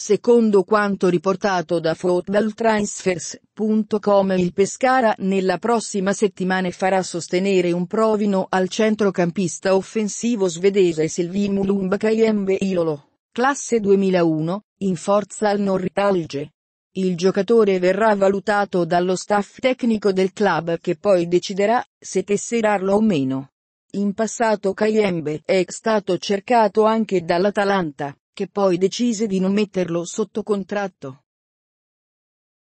Secondo quanto riportato da footballtransfers.com il Pescara nella prossima settimana farà sostenere un provino al centrocampista offensivo svedese Silvi Mulumba Ilolo, classe 2001, in forza al Norritalge. Il giocatore verrà valutato dallo staff tecnico del club che poi deciderà se tesserarlo o meno. In passato Kayembe è stato cercato anche dall'Atalanta che poi decise di non metterlo sotto contratto.